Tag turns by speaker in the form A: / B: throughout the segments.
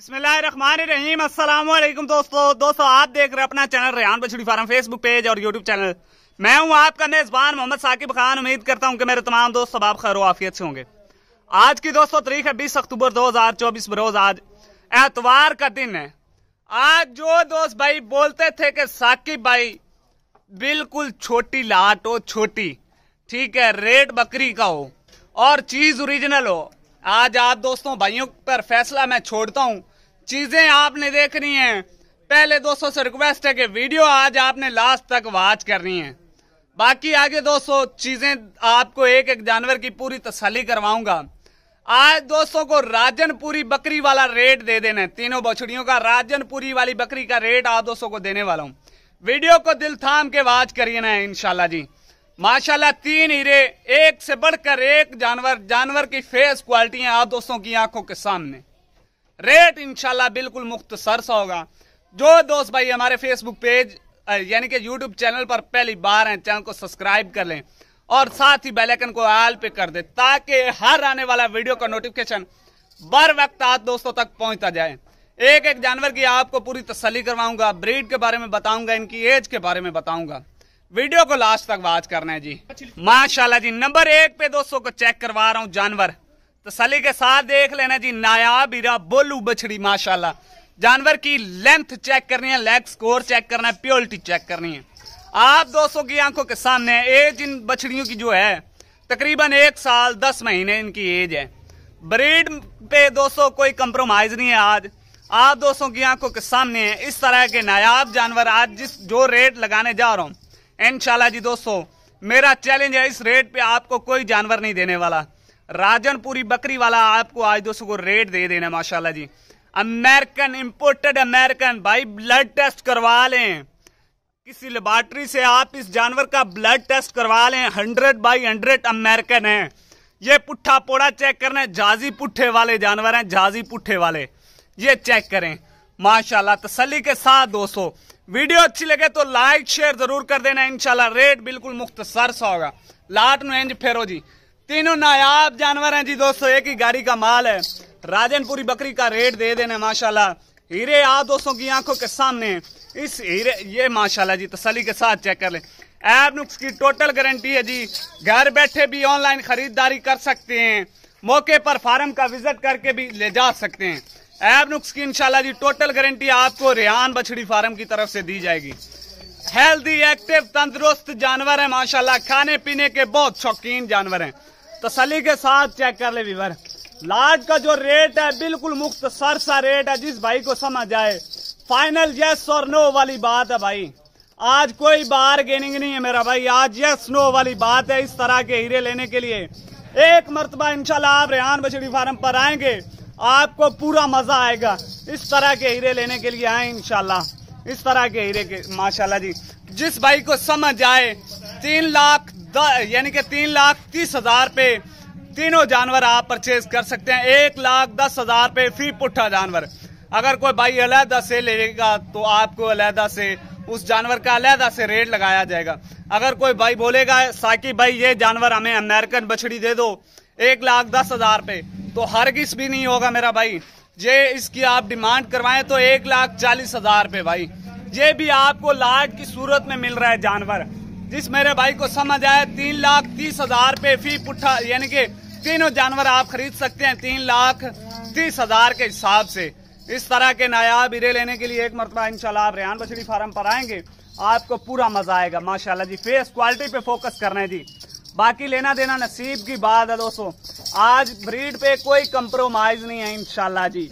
A: बिस्मिल्लाहिर्रहमानिर्रहीम अस्सलाम वालेकुम दोस्तों दोस्तों आप देख रहे हैं अपना चैनल रेहान बछड़ी फार्म फेसबुक पेज और यूट्यूब चैनल मैं हूं आपका मेज़बान मोहम्मद साकिब खान उम्मीद करता हूं कि मेरे तमाम दोस्त सब आप खैर आफियत से होंगे आज की दोस्तों तारीख है बीस अक्टूबर दो हजार चौबीस बरोज आज एतवार का दिन है आज जो दोस्त भाई बोलते थे कि साकिब भाई बिल्कुल छोटी लाट हो छोटी ठीक है रेट बकरी का हो और चीज़ ओरिजिनल हो आज आप दोस्तों भाइयों पर फैसला मैं छोड़ता हूँ चीजें आपने देखनी है पहले दोस्तों से रिक्वेस्ट है कि वीडियो आज आपने लास्ट तक वाच करनी है बाकी आगे दोस्तों चीजें आपको एक एक जानवर की पूरी तसली करवाऊंगा आज दोस्तों को राजनपुरी बकरी वाला रेट दे देना तीनों बछड़ियों का राजनपुरी वाली बकरी का रेट आप दोस्तों को देने वाला हूँ वीडियो को दिल थाम के वाच करिए ना इनशाला जी माशाल्लाह तीन हीरे एक से बढ़कर एक जानवर जानवर की फेस क्वालिटी है आप दोस्तों की आंखों के सामने रेट इनशाला बिल्कुल मुख्तसर सा होगा जो दोस्त भाई हमारे फेसबुक पेज यानी कि यूट्यूब चैनल पर पहली बार हैं चैनल को सब्सक्राइब कर लें और साथ ही बेलाइकन को आल पे कर दें ताकि हर आने वाला वीडियो का नोटिफिकेशन बर वक्त आप दोस्तों तक पहुंचता जाए एक एक जानवर की आपको पूरी तसली करवाऊंगा ब्रीड के बारे में बताऊंगा इनकी एज के बारे में बताऊंगा वीडियो को लास्ट तक वाच करना है जी माशाल्लाह जी नंबर एक पे दोस्तों को चेक करवा रहा हूँ जानवर तसली के साथ देख लेना जी नायाब हीरा बोलू बछड़ी माशाल्लाह जानवर की लेंथ चेक करनी है लेग स्कोर चेक करना है प्योरिटी चेक करनी है आप दोस्तों की आंखों के सामने एज इन बछड़ियों की जो है तकरीबन एक साल दस महीने इनकी एज है ब्रीड पे दोस्तों कोई कंप्रोमाइज नहीं है आज आप दोस्तों की आंखों के सामने है इस तरह के नायाब जानवर आज जिस जो रेट लगाने जा रहा हूँ इनशाला जी दोस्तों मेरा चैलेंज है इस रेट पे आपको कोई जानवर नहीं देने वाला राजनपुरी बकरी वाला आपको आज दोस्तों को रेट दे देना माशाल्लाह जी अमेरिकन इंपोर्टेड अमेरिकन भाई ब्लड टेस्ट करवा लें किसी लेबार्ट्री से आप इस जानवर का ब्लड टेस्ट करवा लें हंड्रेड बाई हंड्रेड अमेरिकन है ये पुट्ठा पोड़ा चेक करना है जाजी पुट्ठे वाले जानवर हैं जाजी पुट्ठे वाले ये चेक करें माशाल्लाह तसली के साथ दोस्तों वीडियो अच्छी लगे तो लाइक शेयर जरूर कर देना इंशाल्लाह रेट बिल्कुल मुख्तसर सा होगा लाट नो फेरो जी तीनों नायाब जानवर हैं जी दोस्तों एक ही गाड़ी का माल है राजनपुरी बकरी का रेट दे देने माशाल्लाह हीरे आप दोस्तों की आंखों के सामने इस हीरे ये माशाल्लाह जी तसली के साथ चेक कर लें नुक्स की टोटल गारंटी है जी घर बैठे भी ऑनलाइन खरीदारी कर सकते हैं मौके पर फार्म का विजिट करके भी ले जा सकते हैं नुक्स की इनशाला जी टोटल गारंटी आपको रेहान बछड़ी फार्म की तरफ से दी जाएगी हेल्दी एक्टिव तंदुरुस्त जानवर है माशाल्लाह खाने पीने के बहुत शौकीन जानवर हैं तसली तो के साथ चेक कर ले विवर लाज का जो रेट है बिल्कुल मुफ्त सर सा रेट है जिस भाई को समझ आए फाइनल यस और नो वाली बात है भाई आज कोई बार गेनिंग नहीं है मेरा भाई आज यस नो वाली बात है इस तरह के हीरे लेने के लिए एक मरतबा इंशाल्लाह आप रेहान बछड़ी फार्म पर आएंगे आपको पूरा मजा आएगा इस तरह के हीरे लेने के लिए आए इनशाला इस तरह के हीरे के माशाल्लाह जी जिस भाई को समझ आए तीन लाख यानी कि तीन लाख तीस हजार पे तीनों जानवर आप परचेज कर सकते हैं एक लाख दस हजार पे फी पुट्ठा जानवर अगर कोई भाई अलहदा से लेगा तो आपको अलहदा से उस जानवर का अलहदा से रेट लगाया जाएगा अगर कोई भाई बोलेगा साकिब भाई ये जानवर हमें अमेरिकन बछड़ी दे दो एक लाख दस हजार पे तो हर किस भी नहीं होगा मेरा भाई ये इसकी आप डिमांड करवाएं तो एक लाख चालीस हजार पे भाई ये भी आपको लाट की सूरत में मिल रहा है जानवर जिस मेरे भाई को समझ आए तीन लाख तीस हजार पे फी पुट्ठा यानी कि तीनों जानवर आप खरीद सकते हैं तीन लाख तीस हजार के हिसाब से इस तरह के नायाब हीरे लेने के लिए एक मरतबा इनशाला आप रेहान बछड़ी फार्म पर आएंगे आपको पूरा मजा आएगा माशाला जी फेस क्वालिटी पे फोकस कर रहे जी बाकी लेना देना नसीब की बात है दोस्तों आज ब्रीड पे कोई कंप्रोमाइज नहीं है इनशाला जी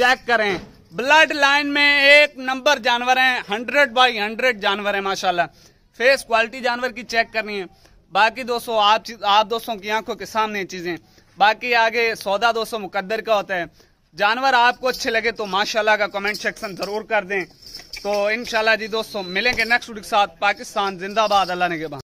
A: चेक करें ब्लड लाइन में एक नंबर जानवर है हंड्रेड बाई हंड्रेड जानवर है माशाला फेस क्वालिटी जानवर की चेक करनी है बाकी दोस्तों आप आप दोस्तों की आंखों के सामने चीजें बाकी आगे सौदा दोस्तों मुकद्दर का होता है जानवर आपको अच्छे लगे तो माशाल्लाह का कमेंट सेक्शन जरूर कर दें तो इनशाला जी दोस्तों मिलेंगे नेक्स्ट वीडियो के साथ पाकिस्तान जिंदाबाद अल्लाह ने के बाद